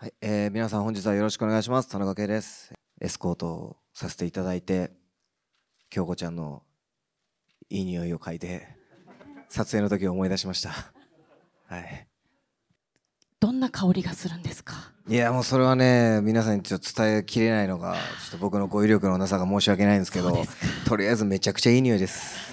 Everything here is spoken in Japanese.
はい、えー、皆さん本日はよろしくお願いします。田中圭です。エスコートさせていただいて、京子ちゃんのいい匂いを嗅いで、撮影の時を思い出しました。はい。どんな香りがするんですかいやもうそれはね皆さんにちょっと伝えきれないのがちょっと僕の語彙力のなさが申し訳ないんですけどとりあえずめちゃくちゃいい匂いです